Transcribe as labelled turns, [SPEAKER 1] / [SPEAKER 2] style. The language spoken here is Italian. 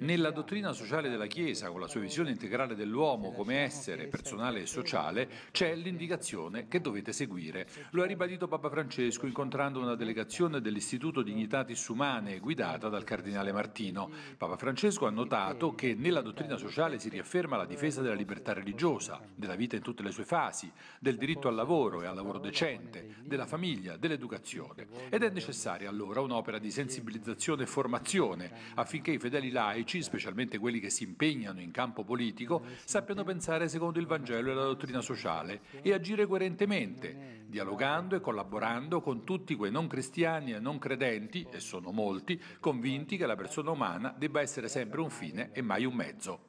[SPEAKER 1] Nella dottrina sociale della Chiesa, con la sua visione integrale dell'uomo come essere personale e sociale, c'è l'indicazione che dovete seguire. Lo ha ribadito Papa Francesco incontrando una delegazione dell'Istituto Dignitatis Humane guidata dal Cardinale Martino. Papa Francesco ha notato che nella dottrina sociale si riafferma la difesa della libertà religiosa, della vita in tutte le sue fasi, del diritto al lavoro e al lavoro decente, della famiglia, dell'educazione. Ed è necessaria allora un'opera di sensibilizzazione e formazione affinché i fedeli laici, specialmente quelli che si impegnano in campo politico, sappiano pensare secondo il Vangelo e la dottrina sociale e agire coerentemente, dialogando e collaborando con tutti quei non cristiani e non credenti, e sono molti, convinti che la persona umana debba essere sempre un fine e mai un mezzo.